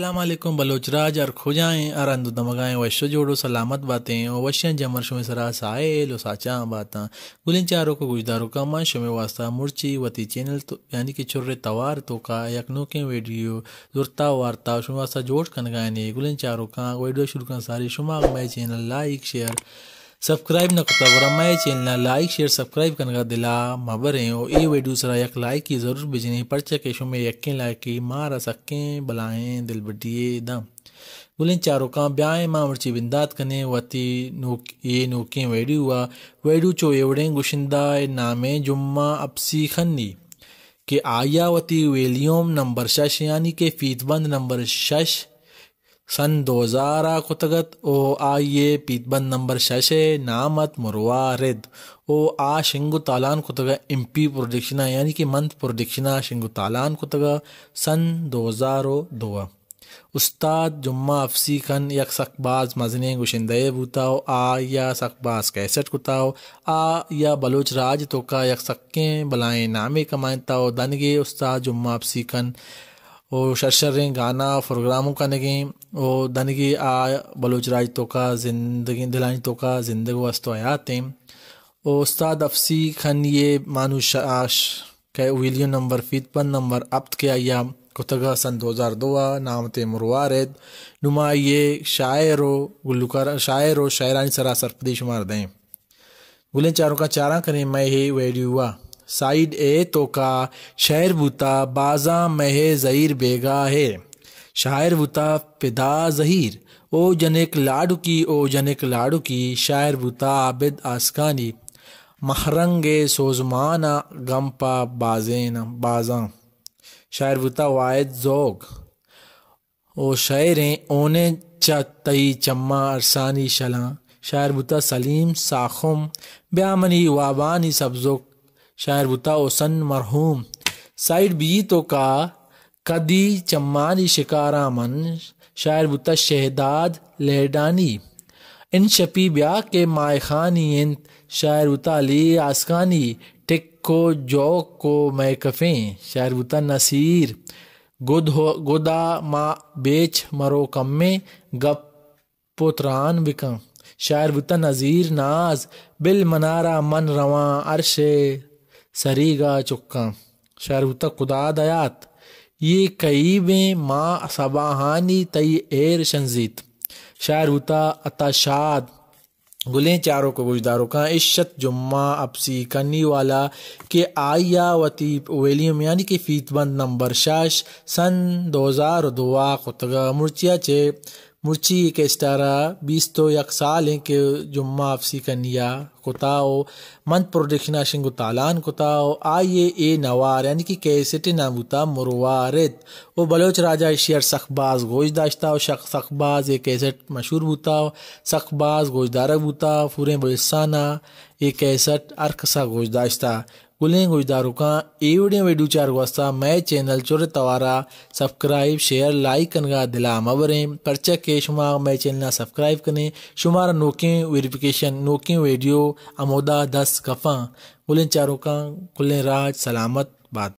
Bloch राज अर खुजाएँ और अंदू दमगाएँ वश जोड़ो सलामत बातें और जमर जमरशो सरा साए लो साचा बातें गुलिन चारों को गुजदारो का मां वास्ता मुर्ची वती चैनल तो यानी कि चुर्र तवार तो का यकनों के वीडियो जुरता वारता शुमा वास्ता जोड़ कन गायने गुलिन चारों का वेडियो शुरू कर सारी शुमा मैं चैनल लाइक शेयर सब्सक्राइब न करता वरा मैं चैनल लाइक शेयर सब्सक्राइब करने का दिला मबर है और ये वीडियो सरा एक लाइक की ज़रूर भिजनी पर्चे केशों में यकीन लाइक की मार सकें बलाएं दिल बटिए दम गुलें चारों का ब्याए माँ वर्ची बिंदात कने वती नोक ये नोकें वेड़ी हुआ वेड़ू चो एवड़े गुशिंदा नामे जुम्मा अपसी खन्नी के आया वती वेलियोम नंबर शश यानी के फीतबंद नंबर शश सन दो हजार कुतगत ओ आइए पीतबंद नंबर शशे नामत मुरवारिद ओ आ शिंगु तालान कुतग एम पी प्रोडिक्शना यानी कि मंथ प्रोडिक्शना शिंगु तालान कुतग सन दो हजार दो उस्ताद जुम्मा अफसी खन यक सकबाज मजने गुशिंदे बुताओ आ या सकबाज कैसेट कुताओ आ या बलोच राज तो का यक सक्के बलाएं नामे कमाएताओ दनगे उस्ताद जुम्मा अफसी खन वो शर्शरें गाना प्रोग्रामों का नगें वो की आ बलोचराज तो का जिंदगी दिलानी तो का जिंदगी वस्तो आयाते वो उस्ताद अफसी खन ये मानू शाश के विलियो नंबर फीतपन नंबर अब्त के आया कुतगा सन दो हज़ार दो नाम ते मुरवारद नुमा ये शायर व गुलकार शायर व शायरानी सरा सरपदी शुमार दें गुलें चारों का चारा करें मैं ही वेड्यू हुआ साइड ए तो का शहर बुता बाजा मह ज़हीर बेगा है शायर बुता पिदा ज़हीर ओ जनक लाडू की ओ जनक लाडू की शायर बुता आबिद आसकानी महरंग सोजमाना गम्पा न बाजा शायर बुता वायद जोग ओ शायर ओने चतई चम्मा अरसानी शला शायर बुता सलीम साखुम ब्यामनी वाबानी सब्जोक शायर बुता ओसन मरहूम साइड बी तो का कदी चम्मानी मन शायर बुता शहदाद लहडानी इन शपी ब्या के माय खानी इन शायर बुता ली आसकानी टिक को जौ को मै कफे शायर बुता नसीर गुद हो गुदा मा बेच मरो कम गप पोतरान बिकम शायर बुता नज़ीर नाज बिल मनारा मन रवा अरशे सरीगा चुक्का शरूत खुदा दयात ये में माँ सबाहानी तई एर शंजीत शारुता अताशाद गुले चारों को गुजदारों का इश्त जुम्मा अपसी कन्नी वाला के आया वती वेलियम यानी कि फीतबंद नंबर शाश सन दो हज़ार दुआ खुतगा मुर्चिया चे मुर्ची के बीस तो यक साल हैं के जुम्मा का निया कुताओ मंत प्रोडक्शन शिंगु तालान कुताओ आये ए नवार यानी कि कैसेट नामुता मुरवारत वो बलोच राजा शेर सखबाज गोश दाश्ता हो शख सखबाज ये कैसेट मशहूर बूता हो सखबाज गोशदारा बूता फूर बलसाना ये कैसेट अर्क सा दाश्ता ಗುಲೇಂಗ್ ಉಜ್ದಾರುಕ ಈ ವಿಡಿಯೋ ವಿಡಿಯೋ ಚಾರ್ ವಸ್ತಾ ಮೈ ಚಾನಲ್ ಚೊರ ತವಾರ शेयर लाइक कनगा दिला मबरें परचक के शुमा मै चैनल सब्सक्राइब कने शुमार नोकें वेरिफिकेशन नोकें वीडियो अमोदा दस गफा गुलें चारों का गुलें राज सलामत बात